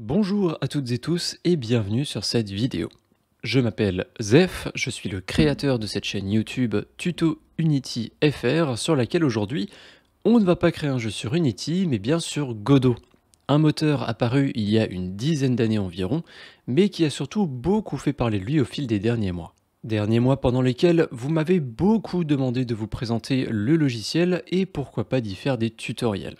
Bonjour à toutes et tous et bienvenue sur cette vidéo. Je m'appelle Zef, je suis le créateur de cette chaîne YouTube Tuto Unity FR sur laquelle aujourd'hui on ne va pas créer un jeu sur Unity mais bien sur Godot. Un moteur apparu il y a une dizaine d'années environ mais qui a surtout beaucoup fait parler de lui au fil des derniers mois. Derniers mois pendant lesquels vous m'avez beaucoup demandé de vous présenter le logiciel et pourquoi pas d'y faire des tutoriels.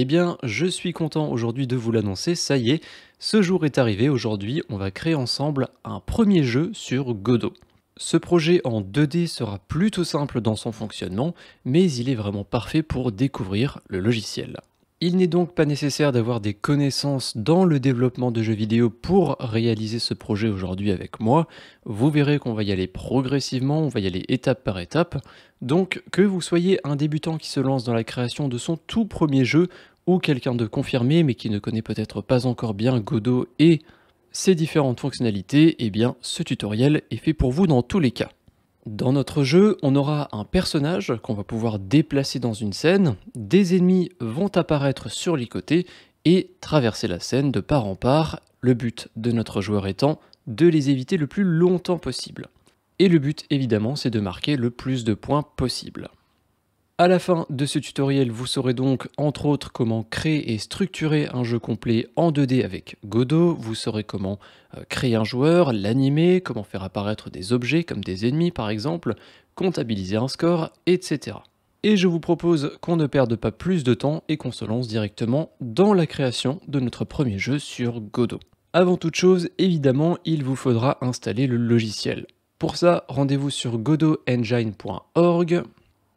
Eh bien, je suis content aujourd'hui de vous l'annoncer, ça y est, ce jour est arrivé, aujourd'hui on va créer ensemble un premier jeu sur Godot. Ce projet en 2D sera plutôt simple dans son fonctionnement, mais il est vraiment parfait pour découvrir le logiciel. Il n'est donc pas nécessaire d'avoir des connaissances dans le développement de jeux vidéo pour réaliser ce projet aujourd'hui avec moi. Vous verrez qu'on va y aller progressivement, on va y aller étape par étape. Donc que vous soyez un débutant qui se lance dans la création de son tout premier jeu ou quelqu'un de confirmé mais qui ne connaît peut-être pas encore bien Godot et ses différentes fonctionnalités, eh bien ce tutoriel est fait pour vous dans tous les cas. Dans notre jeu, on aura un personnage qu'on va pouvoir déplacer dans une scène, des ennemis vont apparaître sur les côtés et traverser la scène de part en part, le but de notre joueur étant de les éviter le plus longtemps possible. Et le but évidemment c'est de marquer le plus de points possible. À la fin de ce tutoriel, vous saurez donc entre autres comment créer et structurer un jeu complet en 2D avec Godot, vous saurez comment euh, créer un joueur, l'animer, comment faire apparaître des objets comme des ennemis par exemple, comptabiliser un score, etc. Et je vous propose qu'on ne perde pas plus de temps et qu'on se lance directement dans la création de notre premier jeu sur Godot. Avant toute chose, évidemment, il vous faudra installer le logiciel. Pour ça, rendez-vous sur godotengine.org,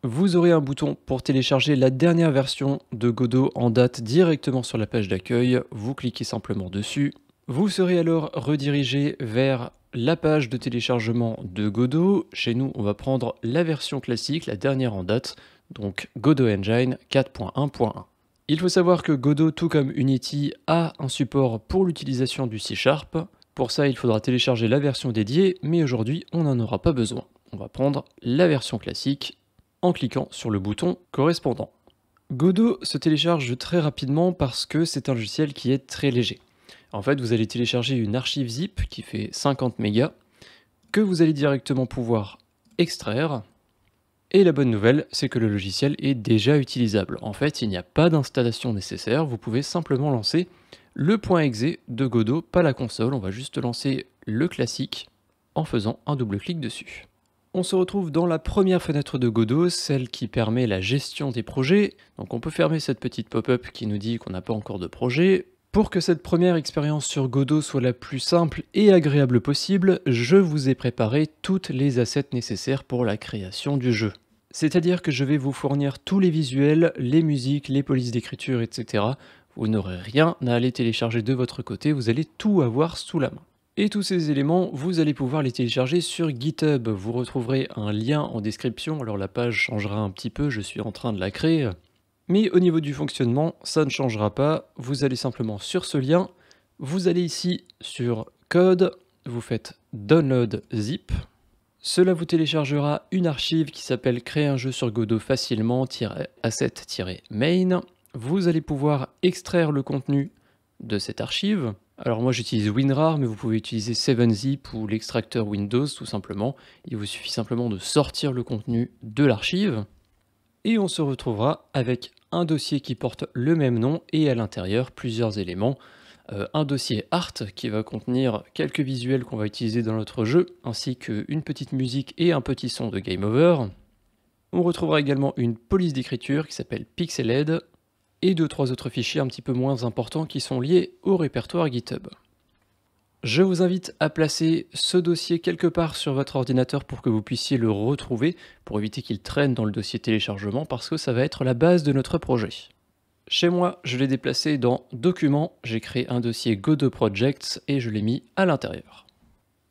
vous aurez un bouton pour télécharger la dernière version de Godot en date directement sur la page d'accueil. Vous cliquez simplement dessus. Vous serez alors redirigé vers la page de téléchargement de Godot. Chez nous, on va prendre la version classique, la dernière en date, donc Godot Engine 4.1.1. Il faut savoir que Godot, tout comme Unity, a un support pour l'utilisation du C Sharp. Pour ça, il faudra télécharger la version dédiée, mais aujourd'hui, on n'en aura pas besoin. On va prendre la version classique en cliquant sur le bouton correspondant. Godot se télécharge très rapidement parce que c'est un logiciel qui est très léger. En fait, vous allez télécharger une archive zip qui fait 50 mégas, que vous allez directement pouvoir extraire. Et la bonne nouvelle, c'est que le logiciel est déjà utilisable. En fait, il n'y a pas d'installation nécessaire, vous pouvez simplement lancer le .exe de Godot, pas la console, on va juste lancer le classique en faisant un double clic dessus. On se retrouve dans la première fenêtre de Godot, celle qui permet la gestion des projets. Donc on peut fermer cette petite pop-up qui nous dit qu'on n'a pas encore de projet. Pour que cette première expérience sur Godot soit la plus simple et agréable possible, je vous ai préparé toutes les assets nécessaires pour la création du jeu. C'est-à-dire que je vais vous fournir tous les visuels, les musiques, les polices d'écriture, etc. Vous n'aurez rien à aller télécharger de votre côté, vous allez tout avoir sous la main. Et tous ces éléments, vous allez pouvoir les télécharger sur GitHub. Vous retrouverez un lien en description. Alors la page changera un petit peu, je suis en train de la créer. Mais au niveau du fonctionnement, ça ne changera pas. Vous allez simplement sur ce lien. Vous allez ici sur Code. Vous faites Download Zip. Cela vous téléchargera une archive qui s'appelle Créer un jeu sur Godot facilement-asset-main. Vous allez pouvoir extraire le contenu de cette archive. Alors moi j'utilise WinRAR, mais vous pouvez utiliser 7zip ou l'extracteur Windows tout simplement. Il vous suffit simplement de sortir le contenu de l'archive. Et on se retrouvera avec un dossier qui porte le même nom et à l'intérieur plusieurs éléments. Euh, un dossier art qui va contenir quelques visuels qu'on va utiliser dans notre jeu, ainsi qu'une petite musique et un petit son de Game Over. On retrouvera également une police d'écriture qui s'appelle Pixeled, et deux trois autres fichiers un petit peu moins importants qui sont liés au répertoire GitHub. Je vous invite à placer ce dossier quelque part sur votre ordinateur pour que vous puissiez le retrouver, pour éviter qu'il traîne dans le dossier téléchargement, parce que ça va être la base de notre projet. Chez moi, je l'ai déplacé dans Documents, j'ai créé un dossier Godot Projects et je l'ai mis à l'intérieur.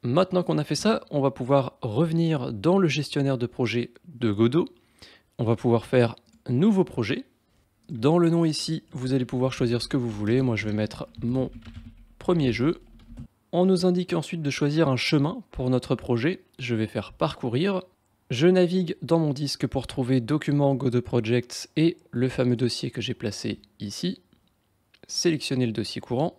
Maintenant qu'on a fait ça, on va pouvoir revenir dans le gestionnaire de projet de Godot, on va pouvoir faire Nouveau projet, dans le nom ici, vous allez pouvoir choisir ce que vous voulez. Moi, je vais mettre mon premier jeu. On nous indique ensuite de choisir un chemin pour notre projet. Je vais faire parcourir. Je navigue dans mon disque pour trouver documents GoDoProjects Projects et le fameux dossier que j'ai placé ici. Sélectionner le dossier courant.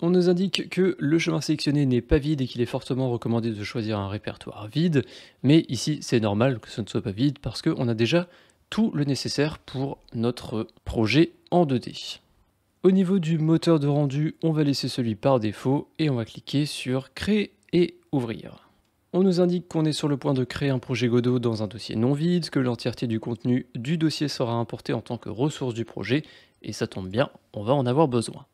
On nous indique que le chemin sélectionné n'est pas vide et qu'il est fortement recommandé de choisir un répertoire vide, mais ici c'est normal que ce ne soit pas vide parce qu'on a déjà tout le nécessaire pour notre projet en 2D. Au niveau du moteur de rendu, on va laisser celui par défaut et on va cliquer sur Créer et Ouvrir. On nous indique qu'on est sur le point de créer un projet Godot dans un dossier non vide, que l'entièreté du contenu du dossier sera importé en tant que ressource du projet, et ça tombe bien, on va en avoir besoin.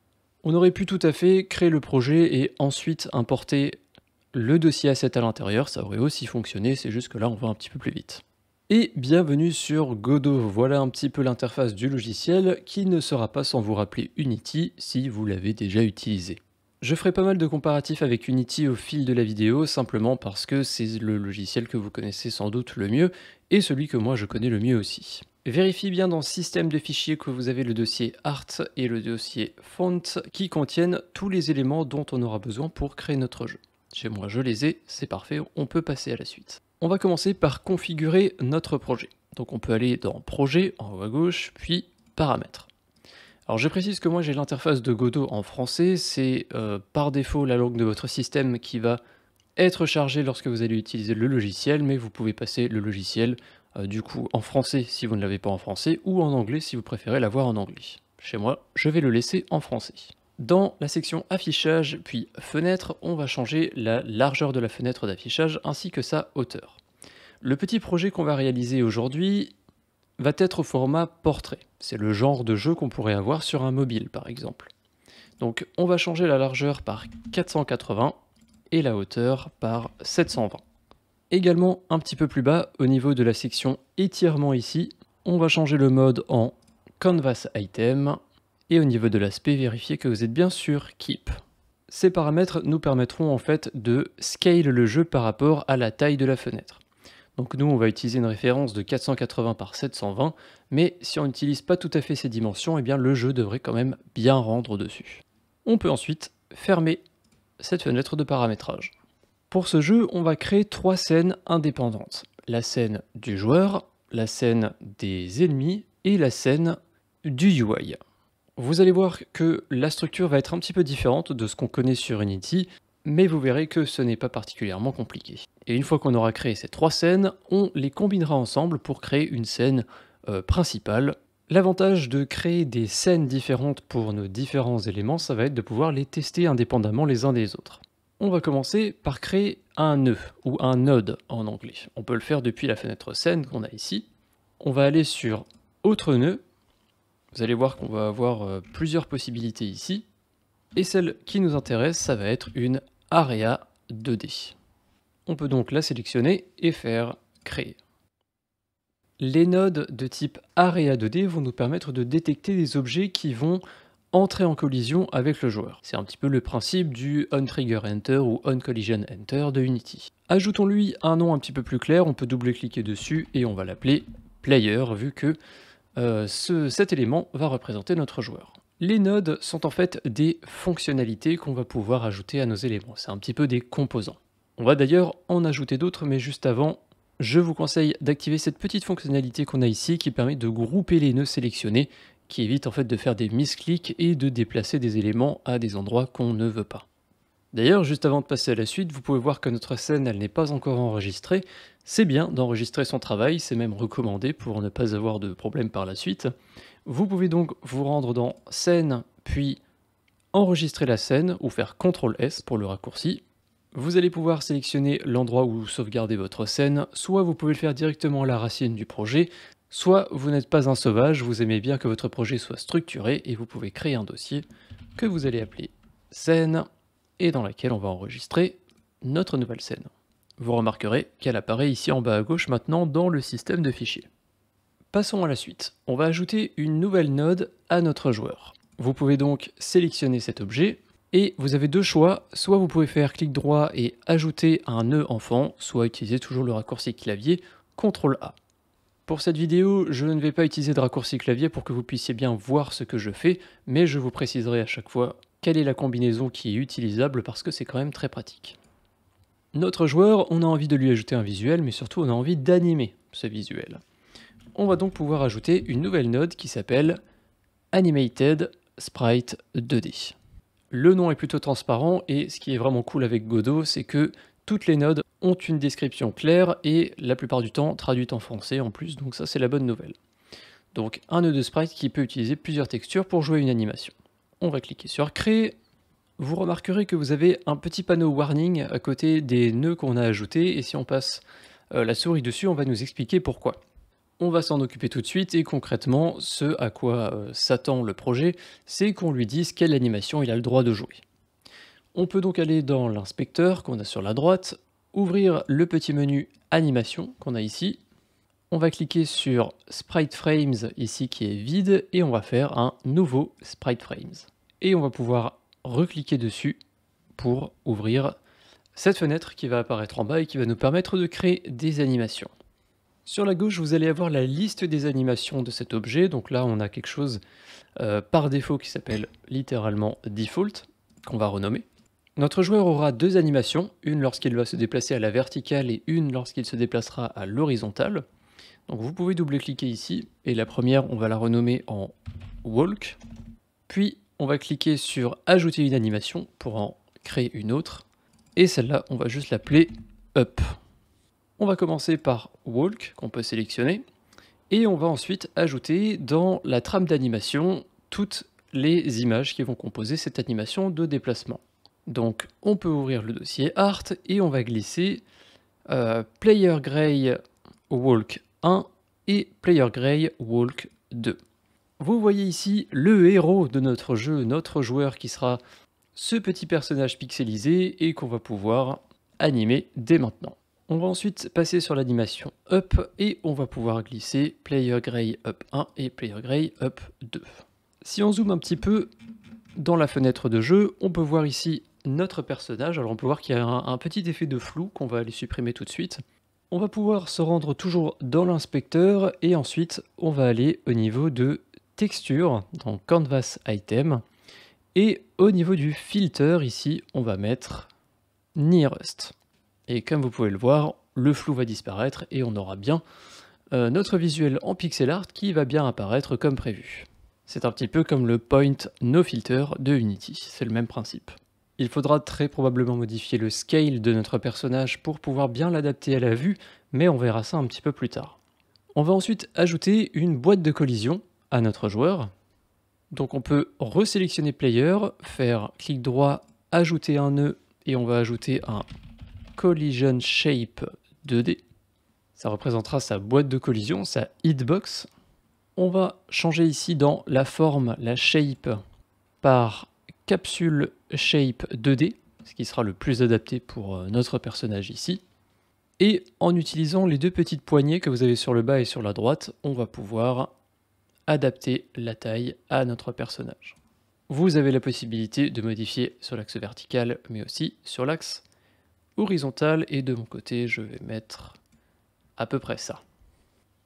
On aurait pu tout à fait créer le projet et ensuite importer le dossier asset à l'intérieur, ça aurait aussi fonctionné, c'est juste que là on va un petit peu plus vite. Et bienvenue sur Godot, voilà un petit peu l'interface du logiciel qui ne sera pas sans vous rappeler Unity si vous l'avez déjà utilisé. Je ferai pas mal de comparatifs avec Unity au fil de la vidéo simplement parce que c'est le logiciel que vous connaissez sans doute le mieux et celui que moi je connais le mieux aussi. Vérifiez bien dans système de fichiers que vous avez le dossier art et le dossier font qui contiennent tous les éléments dont on aura besoin pour créer notre jeu. Chez moi je les ai, c'est parfait, on peut passer à la suite. On va commencer par configurer notre projet. Donc on peut aller dans Projet en haut à gauche, puis Paramètres. Alors je précise que moi j'ai l'interface de Godot en français, c'est euh, par défaut la langue de votre système qui va être chargée lorsque vous allez utiliser le logiciel, mais vous pouvez passer le logiciel euh, du coup en français si vous ne l'avez pas en français, ou en anglais si vous préférez l'avoir en anglais. Chez moi, je vais le laisser en français. Dans la section affichage puis fenêtre, on va changer la largeur de la fenêtre d'affichage ainsi que sa hauteur. Le petit projet qu'on va réaliser aujourd'hui va être au format portrait. C'est le genre de jeu qu'on pourrait avoir sur un mobile par exemple. Donc on va changer la largeur par 480 et la hauteur par 720. Également un petit peu plus bas au niveau de la section étirement ici, on va changer le mode en canvas item et au niveau de l'aspect, vérifiez que vous êtes bien sûr Keep. Ces paramètres nous permettront en fait de scale le jeu par rapport à la taille de la fenêtre. Donc nous, on va utiliser une référence de 480 par 720, mais si on n'utilise pas tout à fait ces dimensions, eh bien le jeu devrait quand même bien rendre dessus. On peut ensuite fermer cette fenêtre de paramétrage. Pour ce jeu, on va créer trois scènes indépendantes. La scène du joueur, la scène des ennemis et la scène du UI. Vous allez voir que la structure va être un petit peu différente de ce qu'on connaît sur Unity, mais vous verrez que ce n'est pas particulièrement compliqué. Et une fois qu'on aura créé ces trois scènes, on les combinera ensemble pour créer une scène euh, principale. L'avantage de créer des scènes différentes pour nos différents éléments, ça va être de pouvoir les tester indépendamment les uns des autres. On va commencer par créer un nœud, ou un node en anglais. On peut le faire depuis la fenêtre scène qu'on a ici. On va aller sur autre nœud, vous allez voir qu'on va avoir euh, plusieurs possibilités ici. Et celle qui nous intéresse, ça va être une area 2D. On peut donc la sélectionner et faire créer. Les nodes de type area 2D vont nous permettre de détecter des objets qui vont entrer en collision avec le joueur. C'est un petit peu le principe du on-trigger enter ou OnCollisionEnter enter de Unity. Ajoutons-lui un nom un petit peu plus clair, on peut double-cliquer dessus et on va l'appeler player vu que euh, ce, cet élément va représenter notre joueur. Les nodes sont en fait des fonctionnalités qu'on va pouvoir ajouter à nos éléments, c'est un petit peu des composants. On va d'ailleurs en ajouter d'autres, mais juste avant, je vous conseille d'activer cette petite fonctionnalité qu'on a ici qui permet de grouper les nœuds sélectionnés, qui évite en fait de faire des misclics et de déplacer des éléments à des endroits qu'on ne veut pas. D'ailleurs, juste avant de passer à la suite, vous pouvez voir que notre scène, elle n'est pas encore enregistrée. C'est bien d'enregistrer son travail, c'est même recommandé pour ne pas avoir de problème par la suite. Vous pouvez donc vous rendre dans scène, puis enregistrer la scène, ou faire CTRL S pour le raccourci. Vous allez pouvoir sélectionner l'endroit où sauvegarder votre scène, soit vous pouvez le faire directement à la racine du projet, soit vous n'êtes pas un sauvage, vous aimez bien que votre projet soit structuré et vous pouvez créer un dossier que vous allez appeler scène et dans laquelle on va enregistrer notre nouvelle scène. Vous remarquerez qu'elle apparaît ici en bas à gauche maintenant dans le système de fichiers. Passons à la suite. On va ajouter une nouvelle node à notre joueur. Vous pouvez donc sélectionner cet objet et vous avez deux choix. Soit vous pouvez faire clic droit et ajouter un nœud enfant, soit utiliser toujours le raccourci clavier CTRL A. Pour cette vidéo, je ne vais pas utiliser de raccourci clavier pour que vous puissiez bien voir ce que je fais, mais je vous préciserai à chaque fois quelle est la combinaison qui est utilisable parce que c'est quand même très pratique. Notre joueur, on a envie de lui ajouter un visuel, mais surtout on a envie d'animer ce visuel. On va donc pouvoir ajouter une nouvelle node qui s'appelle Animated Sprite 2D. Le nom est plutôt transparent et ce qui est vraiment cool avec Godot, c'est que toutes les nodes ont une description claire et la plupart du temps traduite en français en plus, donc ça c'est la bonne nouvelle. Donc un nœud de sprite qui peut utiliser plusieurs textures pour jouer une animation. On va cliquer sur Créer. Vous remarquerez que vous avez un petit panneau warning à côté des nœuds qu'on a ajoutés et si on passe euh, la souris dessus, on va nous expliquer pourquoi. On va s'en occuper tout de suite et concrètement, ce à quoi euh, s'attend le projet, c'est qu'on lui dise quelle animation il a le droit de jouer. On peut donc aller dans l'inspecteur qu'on a sur la droite, ouvrir le petit menu animation qu'on a ici, on va cliquer sur Sprite Frames ici qui est vide et on va faire un nouveau Sprite Frames. Et on va pouvoir recliquer dessus pour ouvrir cette fenêtre qui va apparaître en bas et qui va nous permettre de créer des animations. Sur la gauche, vous allez avoir la liste des animations de cet objet. Donc là, on a quelque chose euh, par défaut qui s'appelle littéralement Default, qu'on va renommer. Notre joueur aura deux animations, une lorsqu'il va se déplacer à la verticale et une lorsqu'il se déplacera à l'horizontale. Donc vous pouvez double-cliquer ici, et la première, on va la renommer en Walk. Puis on va cliquer sur Ajouter une animation pour en créer une autre. Et celle-là, on va juste l'appeler Up. On va commencer par Walk, qu'on peut sélectionner. Et on va ensuite ajouter dans la trame d'animation toutes les images qui vont composer cette animation de déplacement. Donc on peut ouvrir le dossier Art et on va glisser euh, Player Gray Walk et Player Grey Walk 2. Vous voyez ici le héros de notre jeu, notre joueur qui sera ce petit personnage pixelisé et qu'on va pouvoir animer dès maintenant. On va ensuite passer sur l'animation Up et on va pouvoir glisser Player gray Up 1 et Player gray Up 2. Si on zoome un petit peu dans la fenêtre de jeu, on peut voir ici notre personnage. Alors on peut voir qu'il y a un, un petit effet de flou qu'on va aller supprimer tout de suite. On va pouvoir se rendre toujours dans l'inspecteur et ensuite on va aller au niveau de texture, dans canvas item. Et au niveau du filter ici, on va mettre nearest. Et comme vous pouvez le voir, le flou va disparaître et on aura bien euh, notre visuel en pixel art qui va bien apparaître comme prévu. C'est un petit peu comme le point no filter de Unity, c'est le même principe. Il faudra très probablement modifier le scale de notre personnage pour pouvoir bien l'adapter à la vue, mais on verra ça un petit peu plus tard. On va ensuite ajouter une boîte de collision à notre joueur. Donc on peut resélectionner player, faire clic droit, ajouter un nœud et on va ajouter un collision shape 2D. Ça représentera sa boîte de collision, sa hitbox. On va changer ici dans la forme, la shape, par capsule shape 2D, ce qui sera le plus adapté pour euh, notre personnage ici. Et en utilisant les deux petites poignées que vous avez sur le bas et sur la droite, on va pouvoir adapter la taille à notre personnage. Vous avez la possibilité de modifier sur l'axe vertical, mais aussi sur l'axe horizontal. Et de mon côté, je vais mettre à peu près ça.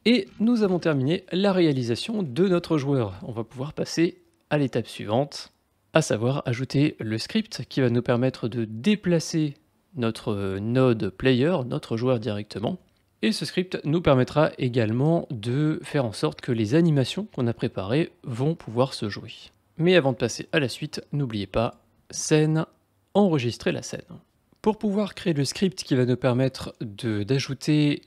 Et nous avons terminé la réalisation de notre joueur. On va pouvoir passer à l'étape suivante, à savoir ajouter le script qui va nous permettre de déplacer notre euh, node player, notre joueur directement. Et ce script nous permettra également de faire en sorte que les animations qu'on a préparées vont pouvoir se jouer. Mais avant de passer à la suite, n'oubliez pas scène, enregistrer la scène. Pour pouvoir créer le script qui va nous permettre d'ajouter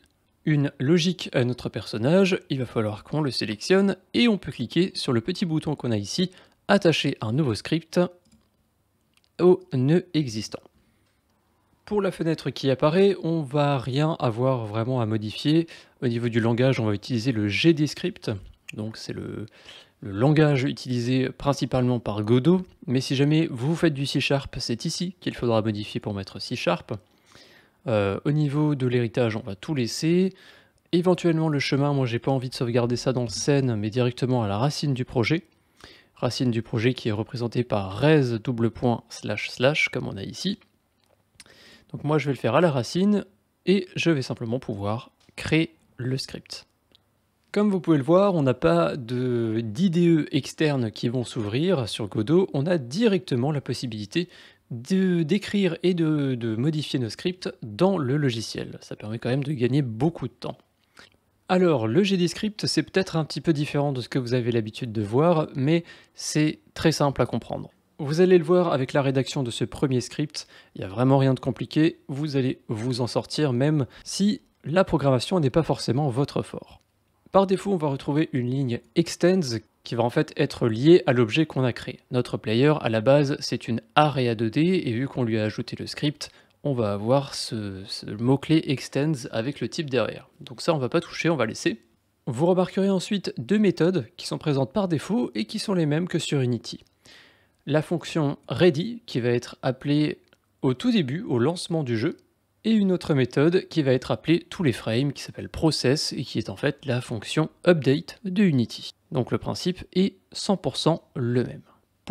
une logique à notre personnage, il va falloir qu'on le sélectionne et on peut cliquer sur le petit bouton qu'on a ici attacher un nouveau script au nœud existant. Pour la fenêtre qui apparaît, on va rien avoir vraiment à modifier. Au niveau du langage, on va utiliser le GDScript, donc c'est le, langage utilisé principalement par Godot. Mais si jamais vous faites du C Sharp, c'est ici qu'il faudra modifier pour mettre C Sharp. Euh, au niveau de l'héritage, on va tout laisser. Éventuellement le chemin, moi j'ai pas envie de sauvegarder ça dans le scène, mais directement à la racine du projet racine du projet qui est représentée par res double point slash slash comme on a ici. Donc moi je vais le faire à la racine et je vais simplement pouvoir créer le script. Comme vous pouvez le voir, on n'a pas d'IDE externe qui vont s'ouvrir sur Godot, on a directement la possibilité d'écrire et de modifier nos scripts dans le logiciel. Ça permet quand même de gagner beaucoup de temps. Alors, le GDScript, c'est peut-être un petit peu différent de ce que vous avez l'habitude de voir, mais c'est très simple à comprendre. Vous allez le voir avec la rédaction de ce premier script, il n'y a vraiment rien de compliqué, vous allez vous en sortir même si la programmation n'est pas forcément votre fort. Par défaut, on va retrouver une ligne extends qui va en fait être liée à l'objet qu'on a créé. Notre player, à la base, c'est une area 2D, et vu qu'on lui a ajouté le script, on va avoir ce, mot-clé extends avec le type derrière. Donc ça, on va pas toucher, on va laisser. Vous remarquerez ensuite deux méthodes qui sont présentes par défaut et qui sont les mêmes que sur Unity. La fonction ready qui va être appelée au tout début, au lancement du jeu, et une autre méthode qui va être appelée tous les frames, qui s'appelle process, et qui est en fait la fonction update de Unity. Donc le principe est 100% le même.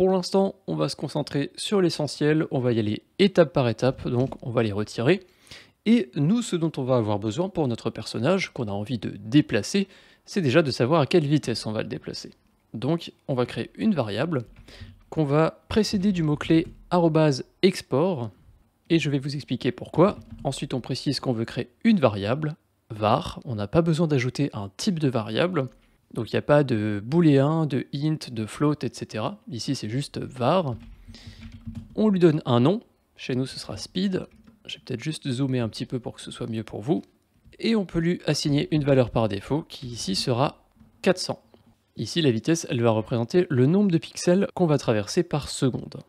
Pour l'instant, on va se concentrer sur l'essentiel, on va y aller étape par étape, donc on va les retirer. Et nous, ce dont on va avoir besoin pour notre personnage, qu'on a envie de déplacer, c'est déjà de savoir à quelle vitesse on va le déplacer. Donc, on va créer une variable qu'on va précéder du mot-clé export, et je vais vous expliquer pourquoi. Ensuite, on précise qu'on veut créer une variable, var, on n'a pas besoin d'ajouter un type de variable, donc il n'y a pas de booléen, de int, de float, etc. Ici c'est juste var. On lui donne un nom. Chez nous ce sera speed. Je vais peut-être juste zoomer un petit peu pour que ce soit mieux pour vous. Et on peut lui assigner une valeur par défaut qui ici sera 400. Ici la vitesse elle va représenter le nombre de pixels qu'on va traverser par seconde.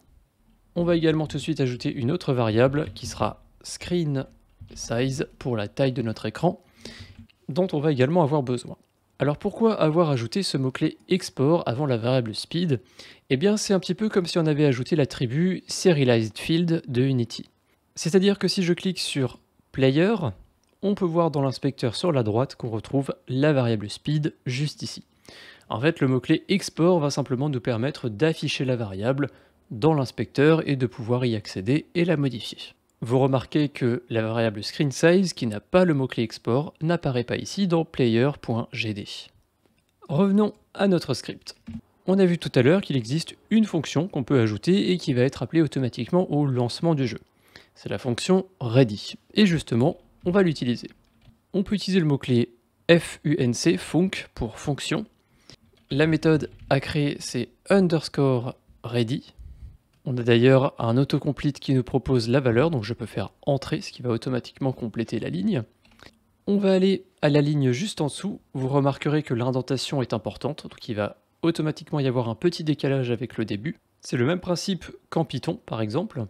On va également tout de suite ajouter une autre variable qui sera screen size pour la taille de notre écran dont on va également avoir besoin. Alors pourquoi avoir ajouté ce mot-clé export avant la variable speed Eh bien c'est un petit peu comme si on avait ajouté l'attribut serialized field de Unity. C'est-à-dire que si je clique sur player, on peut voir dans l'inspecteur sur la droite qu'on retrouve la variable speed juste ici. En fait, le mot-clé export va simplement nous permettre d'afficher la variable dans l'inspecteur et de pouvoir y accéder et la modifier. Vous remarquez que la variable screen size qui n'a pas le mot-clé export n'apparaît pas ici dans player.gd. Revenons à notre script. On a vu tout à l'heure qu'il existe une fonction qu'on peut ajouter et qui va être appelée automatiquement au lancement du jeu. C'est la fonction ready. Et justement, on va l'utiliser. On peut utiliser le mot-clé func, func, pour fonction. La méthode à créer, c'est underscore ready, on a d'ailleurs un autocomplete qui nous propose la valeur, donc je peux faire entrer, ce qui va automatiquement compléter la ligne. On va aller à la ligne juste en dessous. Vous remarquerez que l'indentation est importante, donc il va automatiquement y avoir un petit décalage avec le début. C'est le même principe qu'en Python, par exemple.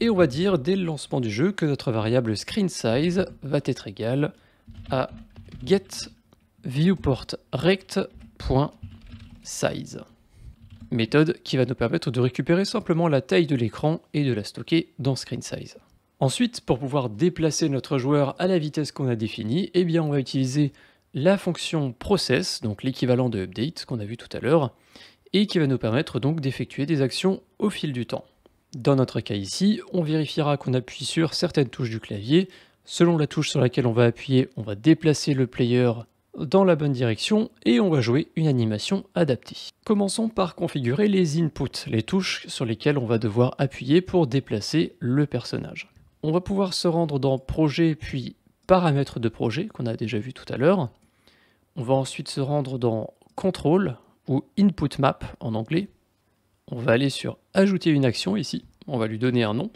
Et on va dire dès le lancement du jeu que notre variable screen size va être égale à getViewportRect.size méthode qui va nous permettre de récupérer simplement la taille de l'écran et de la stocker dans Screen Size. Ensuite, pour pouvoir déplacer notre joueur à la vitesse qu'on a définie, eh bien on va utiliser la fonction process, donc l'équivalent de update qu'on a vu tout à l'heure, et qui va nous permettre donc d'effectuer des actions au fil du temps. Dans notre cas ici, on vérifiera qu'on appuie sur certaines touches du clavier. Selon la touche sur laquelle on va appuyer, on va déplacer le player dans la bonne direction et on va jouer une animation adaptée. Commençons par configurer les inputs, les touches sur lesquelles on va devoir appuyer pour déplacer le personnage. On va pouvoir se rendre dans projet puis paramètres de projet qu'on a déjà vu tout à l'heure. On va ensuite se rendre dans contrôle ou input map en anglais. On va aller sur ajouter une action ici. On va lui donner un nom.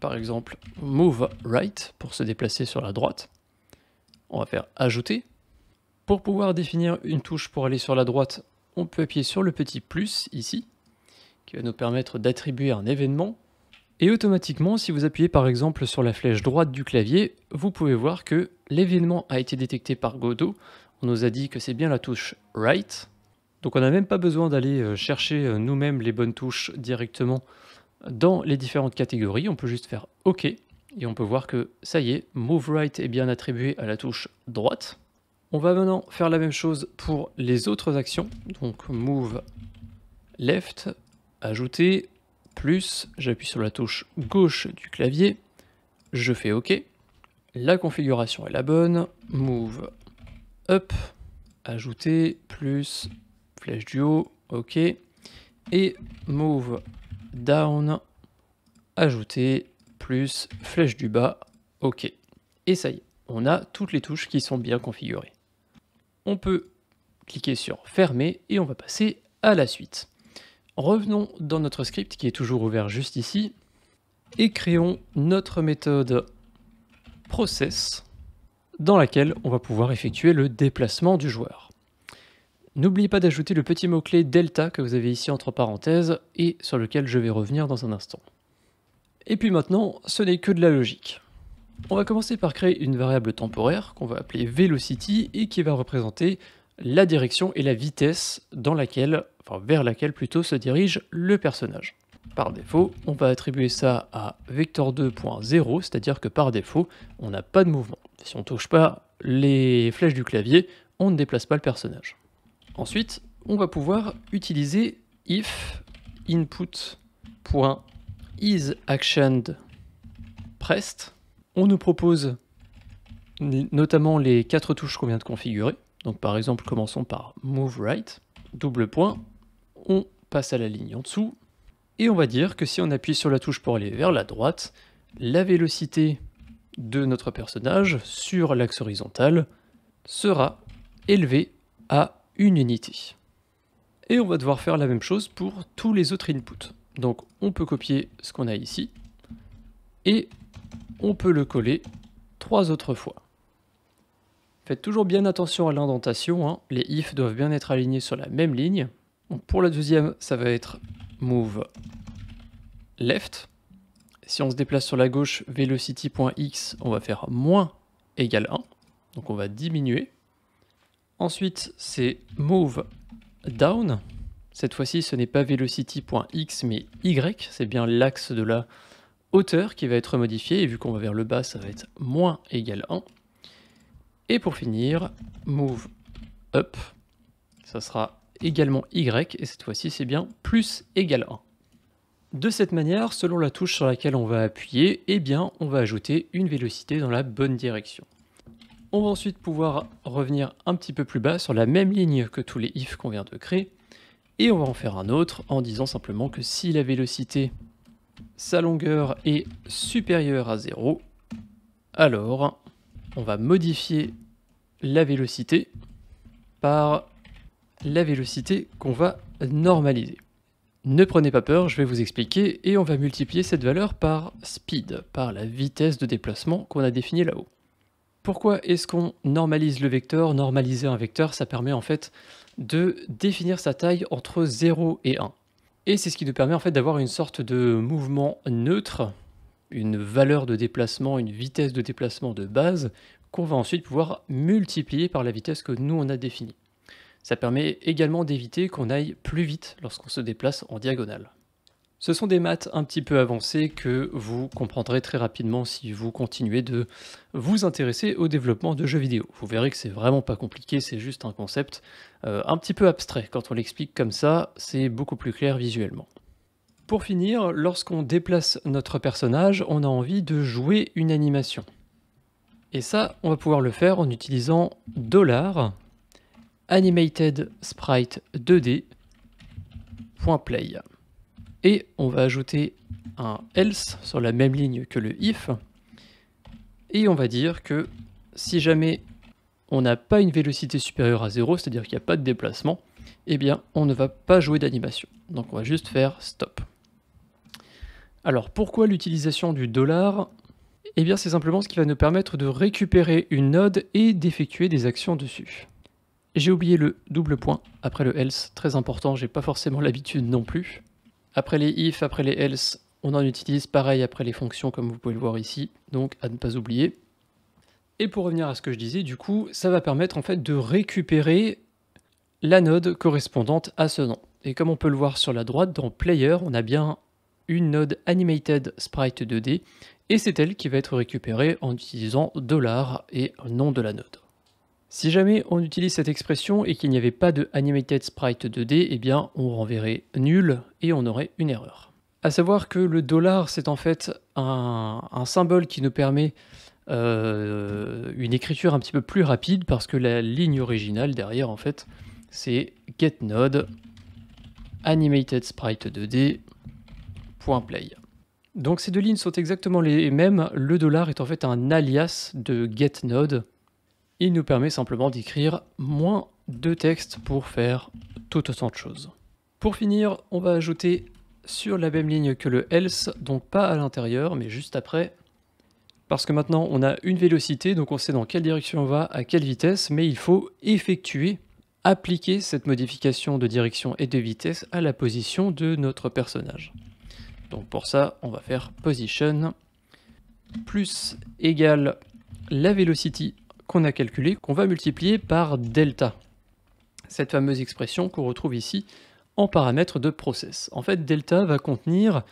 Par exemple move right pour se déplacer sur la droite. On va faire ajouter pour pouvoir définir une touche pour aller sur la droite, on peut appuyer sur le petit plus ici, qui va nous permettre d'attribuer un événement. Et automatiquement, si vous appuyez par exemple sur la flèche droite du clavier, vous pouvez voir que l'événement a été détecté par Godot. On nous a dit que c'est bien la touche Right. Donc on n'a même pas besoin d'aller euh, chercher euh, nous-mêmes les bonnes touches directement dans les différentes catégories. On peut juste faire OK et on peut voir que ça y est, Move Right est bien attribué à la touche droite. On va maintenant faire la même chose pour les autres actions. Donc move left, ajouter, plus, j'appuie sur la touche gauche du clavier, je fais OK. La configuration est la bonne, move up, ajouter, plus, flèche du haut, OK. Et move down, ajouter, plus, flèche du bas, OK. Et ça y est, on a toutes les touches qui sont bien configurées on peut cliquer sur fermer et on va passer à la suite. Revenons dans notre script qui est toujours ouvert juste ici et créons notre méthode process dans laquelle on va pouvoir effectuer le déplacement du joueur. N'oubliez pas d'ajouter le petit mot-clé delta que vous avez ici entre parenthèses et sur lequel je vais revenir dans un instant. Et puis maintenant, ce n'est que de la logique. On va commencer par créer une variable temporaire qu'on va appeler velocity et qui va représenter la direction et la vitesse dans laquelle, enfin vers laquelle plutôt se dirige le personnage. Par défaut, on va attribuer ça à vector2.0, c'est-à-dire que par défaut, on n'a pas de mouvement. Si on ne touche pas les flèches du clavier, on ne déplace pas le personnage. Ensuite, on va pouvoir utiliser if Prest on nous propose notamment les quatre touches qu'on vient de configurer. Donc par exemple, commençons par Move Right, double point, on passe à la ligne en dessous, et on va dire que si on appuie sur la touche pour aller vers la droite, la vélocité de notre personnage sur l'axe horizontal sera élevée à une unité. Et on va devoir faire la même chose pour tous les autres inputs. Donc on peut copier ce qu'on a ici, et on peut le coller trois autres fois. Faites toujours bien attention à l'indentation, hein. les if doivent bien être alignés sur la même ligne. pour la deuxième, ça va être move left. Si on se déplace sur la gauche, velocity.x, on va faire moins égale 1, donc on va diminuer. Ensuite, c'est move down. Cette fois-ci, ce n'est pas velocity.x, mais y, c'est bien l'axe de la hauteur qui va être modifiée, et vu qu'on va vers le bas, ça va être moins égal 1. Et pour finir, move up, ça sera également y, et cette fois-ci c'est bien plus égal 1. De cette manière, selon la touche sur laquelle on va appuyer, et eh bien, on va ajouter une vélocité dans la bonne direction. On va ensuite pouvoir revenir un petit peu plus bas sur la même ligne que tous les if qu'on vient de créer, et on va en faire un autre en disant simplement que si la vélocité sa longueur est supérieure à 0, alors on va modifier la vélocité par la vélocité qu'on va normaliser. Ne prenez pas peur, je vais vous expliquer, et on va multiplier cette valeur par speed, par la vitesse de déplacement qu'on a définie là-haut. Pourquoi est-ce qu'on normalise le vecteur Normaliser un vecteur, ça permet en fait de définir sa taille entre 0 et 1. Et c'est ce qui nous permet en fait d'avoir une sorte de mouvement neutre, une valeur de déplacement, une vitesse de déplacement de base qu'on va ensuite pouvoir multiplier par la vitesse que nous on a définie. Ça permet également d'éviter qu'on aille plus vite lorsqu'on se déplace en diagonale. Ce sont des maths un petit peu avancées que vous comprendrez très rapidement si vous continuez de vous intéresser au développement de jeux vidéo. Vous verrez que c'est vraiment pas compliqué, c'est juste un concept euh, un petit peu abstrait. Quand on l'explique comme ça, c'est beaucoup plus clair visuellement. Pour finir, lorsqu'on déplace notre personnage, on a envie de jouer une animation. Et ça, on va pouvoir le faire en utilisant animatedsprite 2D.play. Et on va ajouter un else sur la même ligne que le if. Et on va dire que si jamais on n'a pas une vélocité supérieure à 0, c'est-à-dire qu'il n'y a pas de déplacement, eh bien on ne va pas jouer d'animation. Donc on va juste faire stop. Alors pourquoi l'utilisation du dollar Eh bien c'est simplement ce qui va nous permettre de récupérer une node et d'effectuer des actions dessus. J'ai oublié le double point après le else, très important, j'ai pas forcément l'habitude non plus. Après les if, après les else, on en utilise pareil après les fonctions comme vous pouvez le voir ici, donc à ne pas oublier. Et pour revenir à ce que je disais, du coup, ça va permettre en fait de récupérer la node correspondante à ce nom. Et comme on peut le voir sur la droite, dans Player, on a bien une node Animated Sprite 2D, et c'est elle qui va être récupérée en utilisant $et nom de la node. Si jamais on utilise cette expression et qu'il n'y avait pas de animated sprite 2D, eh bien on renverrait nul et on aurait une erreur. À savoir que le dollar c'est en fait un, symbole qui nous permet euh, une écriture un petit peu plus rapide parce que la ligne originale derrière en fait c'est getNode animated sprite 2 dplay Donc ces deux lignes sont exactement les mêmes, le dollar est en fait un alias de getNode il nous permet simplement d'écrire moins de texte pour faire tout autant de choses. Pour finir, on va ajouter sur la même ligne que le else, donc pas à l'intérieur, mais juste après. Parce que maintenant, on a une vélocité, donc on sait dans quelle direction on va, à quelle vitesse, mais il faut effectuer, appliquer cette modification de direction et de vitesse à la position de notre personnage. Donc pour ça, on va faire position plus égale la velocity qu'on a calculé, qu'on va multiplier par delta. Cette fameuse expression qu'on retrouve ici en paramètre de process. En fait, delta va contenir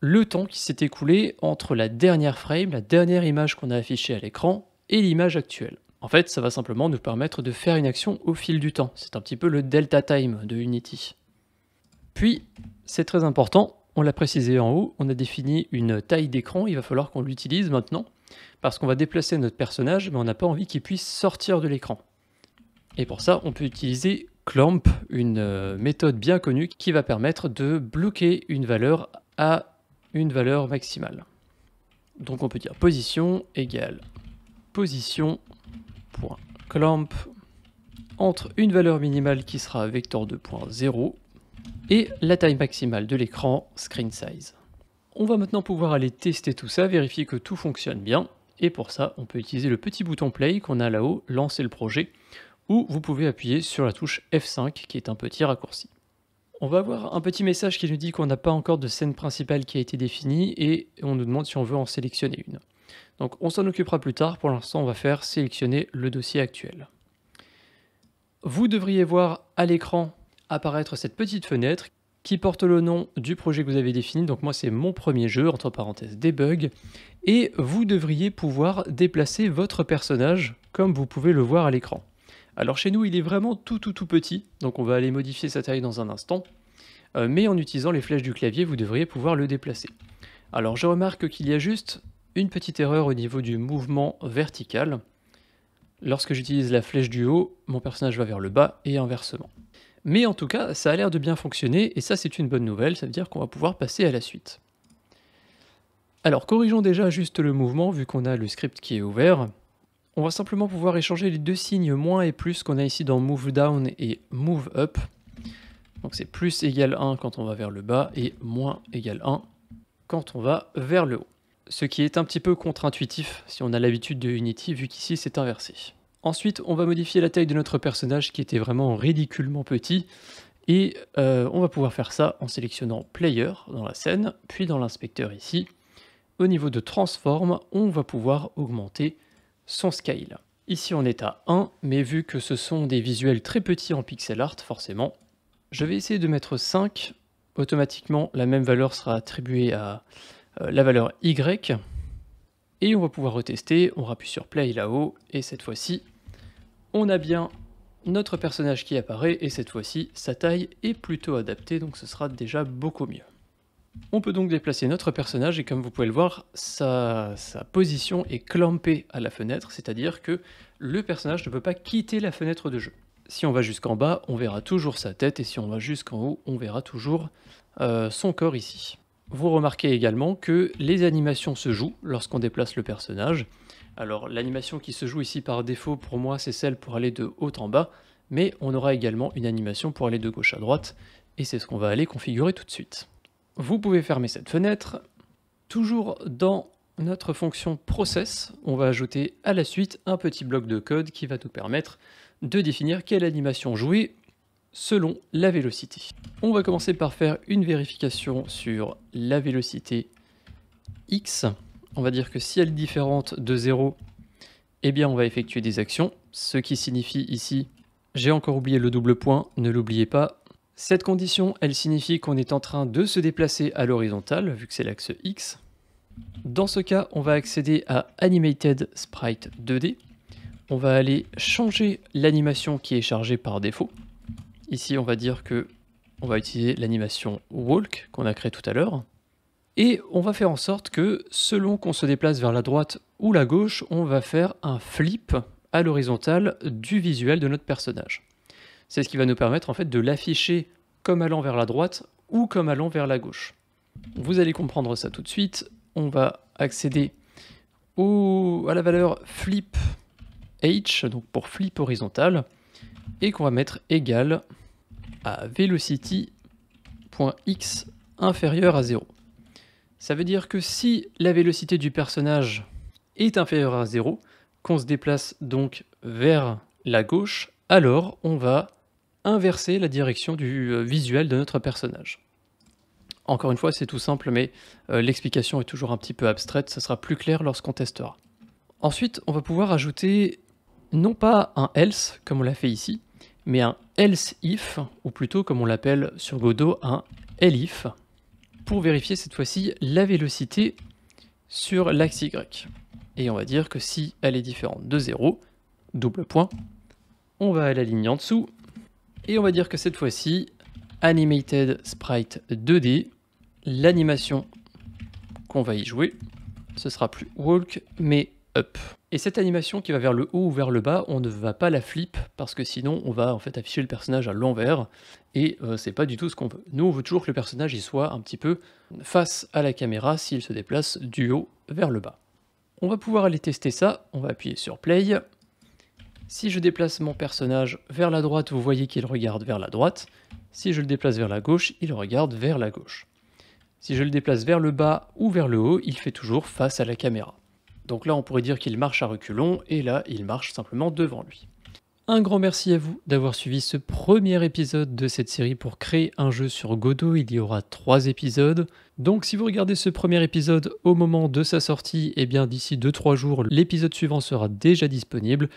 le temps qui s'est écoulé entre la dernière frame, la dernière image qu'on a affichée à l'écran, et l'image actuelle. En fait, ça va simplement nous permettre de faire une action au fil du temps. C'est un petit peu le delta time de Unity. Puis, c'est très important, on l'a précisé en haut, on a défini une taille d'écran, il va falloir qu'on l'utilise maintenant. Parce qu'on va déplacer notre personnage, mais on n'a pas envie qu'il puisse sortir de l'écran. Et pour ça, on peut utiliser clamp, une euh, méthode bien connue qui va permettre de bloquer une valeur à une valeur maximale. Donc on peut dire position égale position.clamp entre une valeur minimale qui sera vecteur 2.0 et la taille maximale de l'écran screen size. On va maintenant pouvoir aller tester tout ça, vérifier que tout fonctionne bien. Et pour ça, on peut utiliser le petit bouton play qu'on a là-haut, lancer le projet, ou vous pouvez appuyer sur la touche F5 qui est un petit raccourci. On va avoir un petit message qui nous dit qu'on n'a pas encore de scène principale qui a été définie et on nous demande si on veut en sélectionner une. Donc on s'en occupera plus tard, pour l'instant on va faire sélectionner le dossier actuel. Vous devriez voir à l'écran apparaître cette petite fenêtre qui porte le nom du projet que vous avez défini. Donc moi c'est mon premier jeu, entre parenthèses debug. Et vous devriez pouvoir déplacer votre personnage comme vous pouvez le voir à l'écran. Alors chez nous il est vraiment tout tout tout petit, donc on va aller modifier sa taille dans un instant. Euh, mais en utilisant les flèches du clavier vous devriez pouvoir le déplacer. Alors je remarque qu'il y a juste une petite erreur au niveau du mouvement vertical. Lorsque j'utilise la flèche du haut, mon personnage va vers le bas et inversement. Mais en tout cas, ça a l'air de bien fonctionner, et ça c'est une bonne nouvelle, ça veut dire qu'on va pouvoir passer à la suite. Alors corrigeons déjà juste le mouvement, vu qu'on a le script qui est ouvert. On va simplement pouvoir échanger les deux signes moins et plus qu'on a ici dans move down et move up. Donc c'est plus égal 1 quand on va vers le bas et moins égal 1 quand on va vers le haut. Ce qui est un petit peu contre-intuitif si on a l'habitude de Unity vu qu'ici c'est inversé. Ensuite, on va modifier la taille de notre personnage qui était vraiment ridiculement petit. Et euh, on va pouvoir faire ça en sélectionnant Player dans la scène, puis dans l'inspecteur ici. Au niveau de Transform, on va pouvoir augmenter son scale. Ici on est à 1, mais vu que ce sont des visuels très petits en pixel art, forcément, je vais essayer de mettre 5. Automatiquement, la même valeur sera attribuée à euh, la valeur Y. Et on va pouvoir retester, on rappuie sur play là-haut, et cette fois-ci, on a bien notre personnage qui apparaît, et cette fois-ci, sa taille est plutôt adaptée, donc ce sera déjà beaucoup mieux. On peut donc déplacer notre personnage, et comme vous pouvez le voir, sa, position est clampée à la fenêtre, c'est-à-dire que le personnage ne peut pas quitter la fenêtre de jeu. Si on va jusqu'en bas, on verra toujours sa tête, et si on va jusqu'en haut, on verra toujours euh, son corps ici. Vous remarquez également que les animations se jouent lorsqu'on déplace le personnage. Alors l'animation qui se joue ici par défaut pour moi c'est celle pour aller de haut en bas, mais on aura également une animation pour aller de gauche à droite, et c'est ce qu'on va aller configurer tout de suite. Vous pouvez fermer cette fenêtre. Toujours dans notre fonction process, on va ajouter à la suite un petit bloc de code qui va nous permettre de définir quelle animation jouer selon la vélocité. On va commencer par faire une vérification sur la vélocité x. On va dire que si elle est différente de 0, eh bien on va effectuer des actions, ce qui signifie ici, j'ai encore oublié le double point, ne l'oubliez pas. Cette condition, elle signifie qu'on est en train de se déplacer à l'horizontale, vu que c'est l'axe x. Dans ce cas, on va accéder à Animated Sprite 2D. On va aller changer l'animation qui est chargée par défaut. Ici, on va dire que on va utiliser l'animation walk qu'on a créée tout à l'heure. Et on va faire en sorte que selon qu'on se déplace vers la droite ou la gauche, on va faire un flip à l'horizontale du visuel de notre personnage. C'est ce qui va nous permettre en fait de l'afficher comme allant vers la droite ou comme allant vers la gauche. Vous allez comprendre ça tout de suite. On va accéder à la valeur flip h, donc pour flip horizontal, et qu'on va mettre égal à velocity.x inférieur à 0. Ça veut dire que si la vélocité du personnage est inférieure à 0, qu'on se déplace donc vers la gauche, alors on va inverser la direction du euh, visuel de notre personnage. Encore une fois, c'est tout simple, mais euh, l'explication est toujours un petit peu abstraite, ça sera plus clair lorsqu'on testera. Ensuite, on va pouvoir ajouter non pas un else, comme on l'a fait ici, mais un else if, ou plutôt comme on l'appelle sur Godot, un elif, pour vérifier cette fois-ci la vélocité sur l'axe Y. Et on va dire que si elle est différente de 0, double point, on va à la ligne en dessous, et on va dire que cette fois-ci, animated sprite 2D, l'animation qu'on va y jouer, ce sera plus walk, mais up. Et cette animation qui va vers le haut ou vers le bas, on ne va pas la flip parce que sinon on va en fait afficher le personnage à l'envers et euh, c'est pas du tout ce qu'on veut. Nous on veut toujours que le personnage y soit un petit peu face à la caméra s'il se déplace du haut vers le bas. On va pouvoir aller tester ça, on va appuyer sur play. Si je déplace mon personnage vers la droite, vous voyez qu'il regarde vers la droite. Si je le déplace vers la gauche, il regarde vers la gauche. Si je le déplace vers le bas ou vers le haut, il fait toujours face à la caméra. Donc là, on pourrait dire qu'il marche à reculons, et là, il marche simplement devant lui. Un grand merci à vous d'avoir suivi ce premier épisode de cette série pour créer un jeu sur Godot. Il y aura trois épisodes. Donc si vous regardez ce premier épisode au moment de sa sortie, et eh bien d'ici 2-3 jours, l'épisode suivant sera déjà disponible.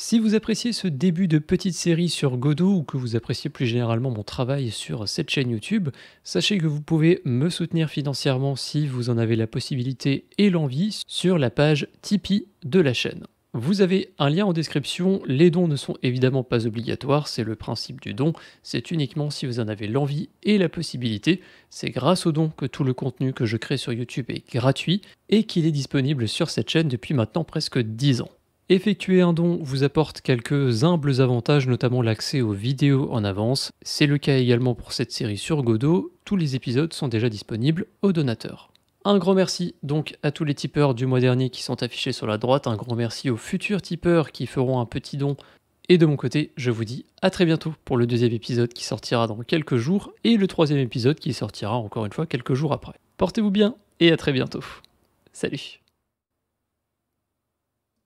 Si vous appréciez ce début de petite série sur Godot ou que vous appréciez plus généralement mon travail sur cette chaîne YouTube, sachez que vous pouvez me soutenir financièrement si vous en avez la possibilité et l'envie sur la page Tipeee de la chaîne. Vous avez un lien en description, les dons ne sont évidemment pas obligatoires, c'est le principe du don, c'est uniquement si vous en avez l'envie et la possibilité, c'est grâce aux dons que tout le contenu que je crée sur YouTube est gratuit et qu'il est disponible sur cette chaîne depuis maintenant presque 10 ans. Effectuer un don vous apporte quelques humbles avantages, notamment l'accès aux vidéos en avance. C'est le cas également pour cette série sur Godot. Tous les épisodes sont déjà disponibles aux donateurs. Un grand merci donc à tous les tipeurs du mois dernier qui sont affichés sur la droite. Un grand merci aux futurs tipeurs qui feront un petit don. Et de mon côté, je vous dis à très bientôt pour le deuxième épisode qui sortira dans quelques jours et le troisième épisode qui sortira encore une fois quelques jours après. Portez-vous bien et à très bientôt. Salut